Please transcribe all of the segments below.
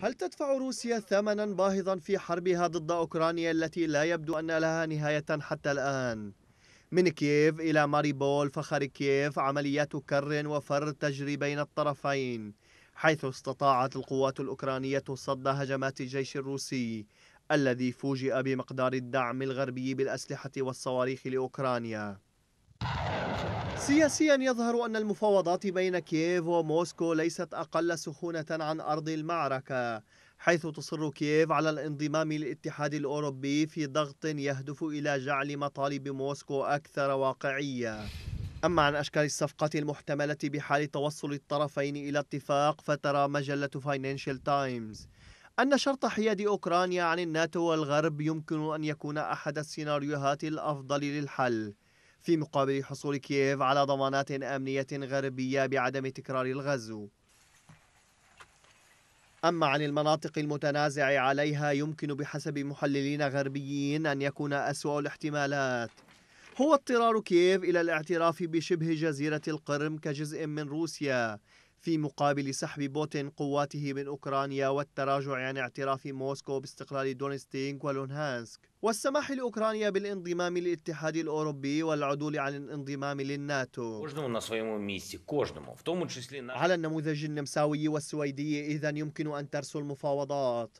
هل تدفع روسيا ثمنا باهظا في حربها ضد أوكرانيا التي لا يبدو أن لها نهاية حتى الآن؟ من كييف إلى ماريبول فخر كييف عمليات كر وفر تجري بين الطرفين حيث استطاعت القوات الأوكرانية صد هجمات الجيش الروسي الذي فوجئ بمقدار الدعم الغربي بالأسلحة والصواريخ لأوكرانيا سياسيا يظهر أن المفاوضات بين كييف وموسكو ليست أقل سخونة عن أرض المعركة حيث تصر كييف على الانضمام للاتحاد الأوروبي في ضغط يهدف إلى جعل مطالب موسكو أكثر واقعية أما عن أشكال الصفقة المحتملة بحال توصل الطرفين إلى اتفاق فترى مجلة فاينانشال تايمز أن شرط حياد أوكرانيا عن الناتو والغرب يمكن أن يكون أحد السيناريوهات الأفضل للحل في مقابل حصول كييف على ضمانات أمنية غربية بعدم تكرار الغزو أما عن المناطق المتنازع عليها يمكن بحسب محللين غربيين أن يكون أسوأ الاحتمالات هو اضطرار كييف إلى الاعتراف بشبه جزيرة القرم كجزء من روسيا في مقابل سحب بوتين قواته من أوكرانيا والتراجع عن اعتراف موسكو باستقلال دونستينغ ولونهانسك والسماح لأوكرانيا بالانضمام للاتحاد الأوروبي والعدول عن الانضمام للناتو على النموذج النمساوي والسويدي إذا يمكن أن ترسو المفاوضات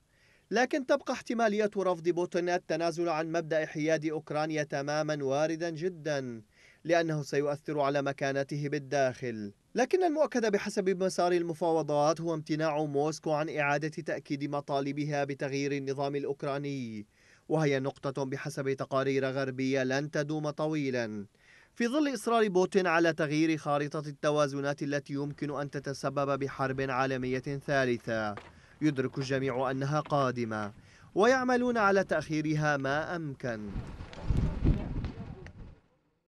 لكن تبقى احتمالية رفض بوتين التنازل عن مبدأ حياد أوكرانيا تماما واردا جدا لأنه سيؤثر على مكانته بالداخل لكن المؤكد بحسب مسار المفاوضات هو امتناع موسكو عن إعادة تأكيد مطالبها بتغيير النظام الأوكراني وهي نقطة بحسب تقارير غربية لن تدوم طويلا في ظل إصرار بوتين على تغيير خارطة التوازنات التي يمكن أن تتسبب بحرب عالمية ثالثة يدرك الجميع أنها قادمة ويعملون على تأخيرها ما أمكن